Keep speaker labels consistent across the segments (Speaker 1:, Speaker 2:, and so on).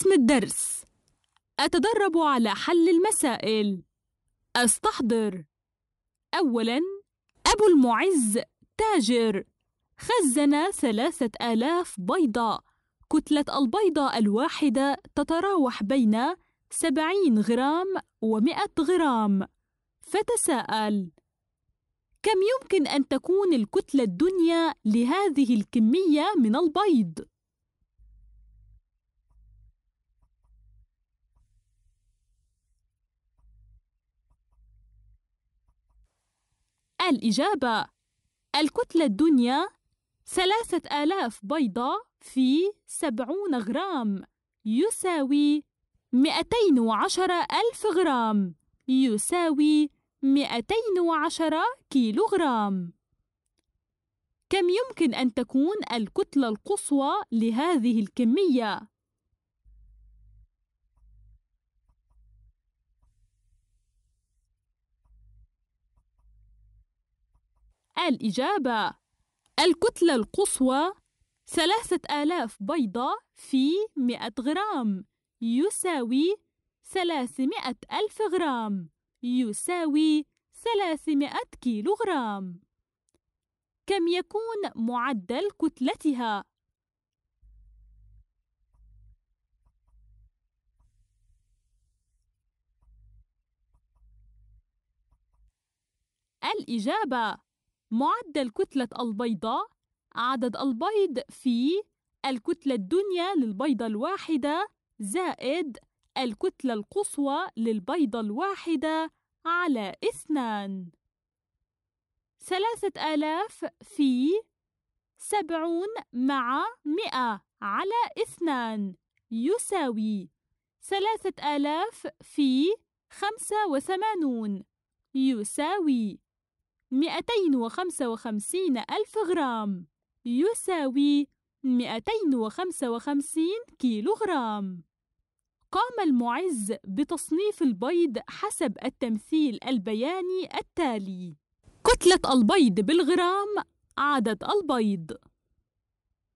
Speaker 1: قسم الدرس أتدرب على حل المسائل أستحضر أولاً أبو المعز تاجر خزن ثلاثة آلاف بيضة كتلة البيضة الواحدة تتراوح بين سبعين غرام ومائة غرام فتساءل كم يمكن أن تكون الكتلة الدنيا لهذه الكمية من البيض؟ الإجابة الكتلة الدنيا ثلاثة آلاف بيضة في سبعون غرام يساوي مئتين وعشرة ألف غرام يساوي مئتين وعشرة كيلو غرام كم يمكن أن تكون الكتلة القصوى لهذه الكمية؟ الإجابة الكتلة القصوى ثلاثة آلاف بيضة في مئة غرام يساوي ثلاثمائة ألف غرام يساوي ثلاثمائة كيلوغرام كم يكون معدل كتلتها؟ الإجابة معدل كتلة البيضة عدد البيض في الكتلة الدنيا للبيضة الواحدة زائد الكتلة القصوى للبيضة الواحدة على اثنان ثلاثة آلاف في سبعون مع مئة على اثنان يساوي ثلاثة آلاف في خمسة وثمانون يساوي 255 ألف غرام يساوي 255 كيلو غرام قام المعز بتصنيف البيض حسب التمثيل البياني التالي كتلة البيض بالغرام عدد البيض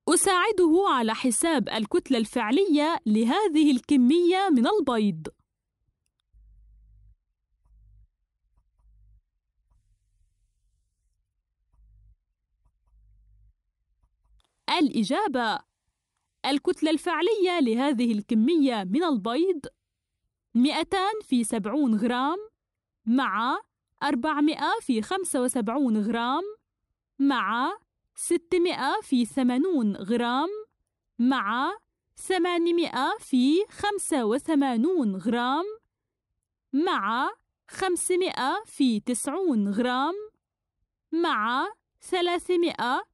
Speaker 1: أساعده على حساب الكتلة الفعلية لهذه الكمية من البيض الإجابة الكتلة الفعلية لهذه الكمية من البيض 200 في 70 غرام مع 400 في 75 غرام مع 600 في 80 غرام مع 800 في 85 غرام مع 500 في 90 غرام مع 300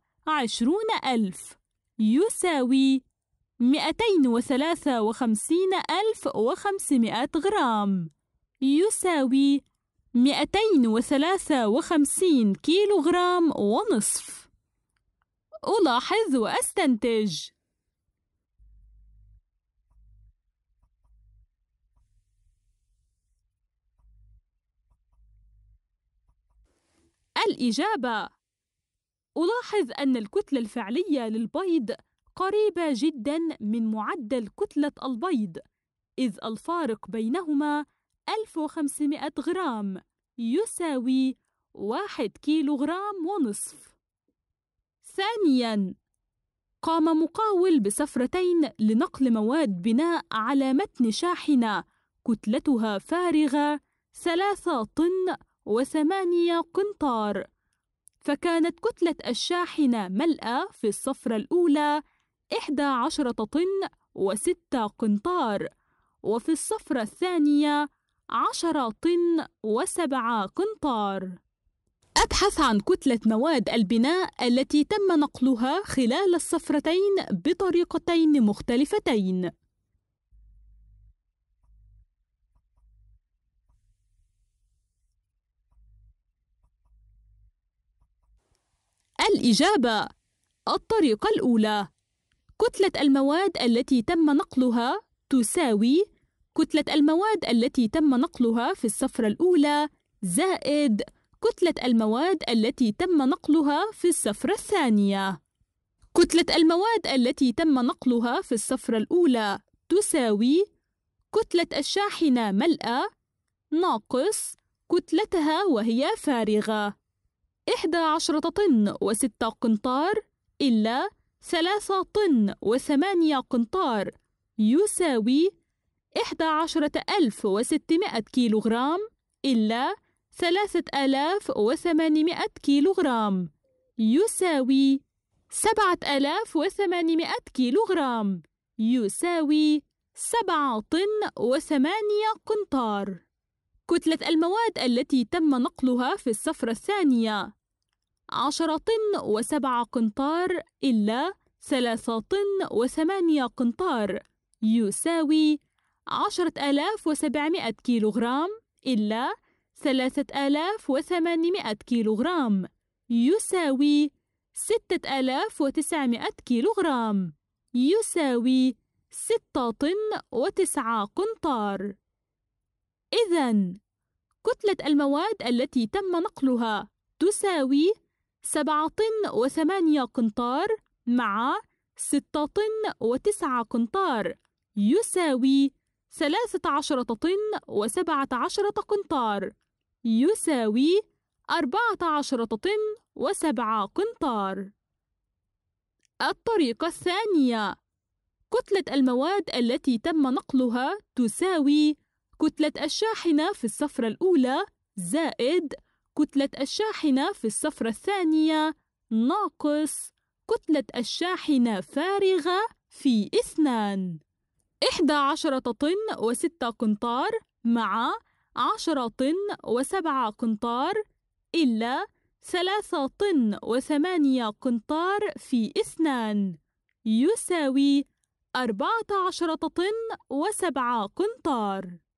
Speaker 1: عشرون ألف يساوي مئتين وثلاثة وخمسين ألف وخمسمائة غرام يساوي مئتين وثلاثة وخمسين كيلو غرام ونصف ألاحظ وأستنتج الإجابة ألاحظ أن الكتلة الفعلية للبيض قريبة جدا من معدل كتلة البيض إذ الفارق بينهما 1500 غرام يساوي واحد كيلوغرام ونصف ثانياً قام مقاول بسفرتين لنقل مواد بناء على متن شاحنة كتلتها فارغة ثلاثة طن وثمانية قنطار فكانت كتلة الشاحنة ملأى في الصفرة الأولى إحدى عشرة طن وستة قنطار وفي الصفرة الثانية عشرة طن وسبعة قنطار أبحث عن كتلة مواد البناء التي تم نقلها خلال الصفرتين بطريقتين مختلفتين الإجابة الطريقة الأولى كتلة المواد التي تم نقلها تساوي كتلة المواد التي تم نقلها في الصفرة الأولى زائد كتلة المواد التي تم نقلها في الصفرة الثانية. كتلة المواد التي تم نقلها في الصفرة الأولى تساوي كتلة الشاحنة ملأى ناقص كتلتها وهي فارغة. إحدى عشرة طن وستة قنطار إلا ثلاثة طن وثمانية قنطار يساوي إحدى عشرة ألف وستمائة كيلوغرام إلا ثلاثة آلاف وثمانمائة كيلوغرام يساوي سبعة آلاف وثمانمائة كيلوغرام يساوي سبعة طن وثمانية قنطار كتلة المواد التي تم نقلها في السفرة الثانية عشرة طن وسبعة قنطار إلا ثلاثة طن وثمانية قنطار يساوي عشرة آلاف وسبعمائة كيلوغرام إلا ثلاثة آلاف وثمانمائة كيلوغرام يساوي ستة آلاف وتسعمائة كيلوغرام يساوي ستة طن وتسعة قنطار إذا كتلة المواد التي تم نقلها تساوي سبعة طن وثمانية قنطار مع ستة طن وتسعة قنطار يساوي ثلاثة عشرة طن وسبعة عشرة قنطار يساوي أربعة عشرة طن وسبعة قنطار الطريقة الثانية كتلة المواد التي تم نقلها تساوي كتلة الشاحنة في الصفرة الأولى زائد كتلة الشاحنة في الصفرة الثانية ناقص كتلة الشاحنة فارغة في اثنان إحدى عشرة طن وستة قنطار مع عشرة طن وسبعة قنطار إلا ثلاثة طن وثمانية قنطار في اثنان يساوي أربعة عشرة طن وسبعة قنطار